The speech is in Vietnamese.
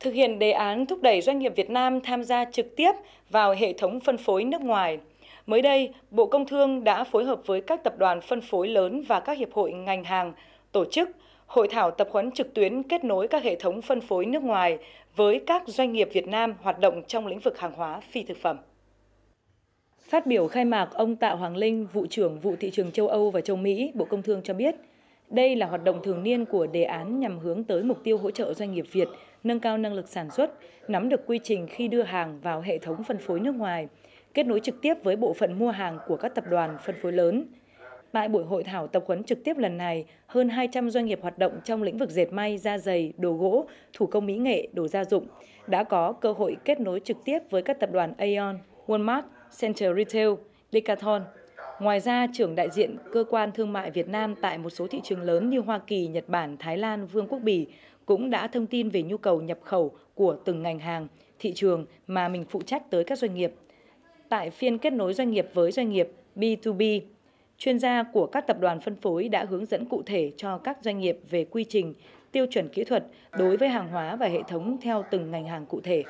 thực hiện đề án thúc đẩy doanh nghiệp Việt Nam tham gia trực tiếp vào hệ thống phân phối nước ngoài. Mới đây, Bộ Công Thương đã phối hợp với các tập đoàn phân phối lớn và các hiệp hội ngành hàng tổ chức hội thảo tập huấn trực tuyến kết nối các hệ thống phân phối nước ngoài với các doanh nghiệp Việt Nam hoạt động trong lĩnh vực hàng hóa phi thực phẩm. Phát biểu khai mạc, ông Tạ Hoàng Linh, vụ trưởng vụ thị trường châu Âu và châu Mỹ, Bộ Công Thương cho biết, đây là hoạt động thường niên của đề án nhằm hướng tới mục tiêu hỗ trợ doanh nghiệp Việt nâng cao năng lực sản xuất, nắm được quy trình khi đưa hàng vào hệ thống phân phối nước ngoài, kết nối trực tiếp với bộ phận mua hàng của các tập đoàn phân phối lớn. Tại buổi hội thảo tập huấn trực tiếp lần này, hơn 200 doanh nghiệp hoạt động trong lĩnh vực dệt may, da dày, đồ gỗ, thủ công mỹ nghệ, đồ gia dụng đã có cơ hội kết nối trực tiếp với các tập đoàn Aeon, Walmart, Center Retail, Decathlon, Ngoài ra, trưởng đại diện Cơ quan Thương mại Việt Nam tại một số thị trường lớn như Hoa Kỳ, Nhật Bản, Thái Lan, Vương quốc Bỉ cũng đã thông tin về nhu cầu nhập khẩu của từng ngành hàng, thị trường mà mình phụ trách tới các doanh nghiệp. Tại phiên kết nối doanh nghiệp với doanh nghiệp B2B, chuyên gia của các tập đoàn phân phối đã hướng dẫn cụ thể cho các doanh nghiệp về quy trình, tiêu chuẩn kỹ thuật đối với hàng hóa và hệ thống theo từng ngành hàng cụ thể.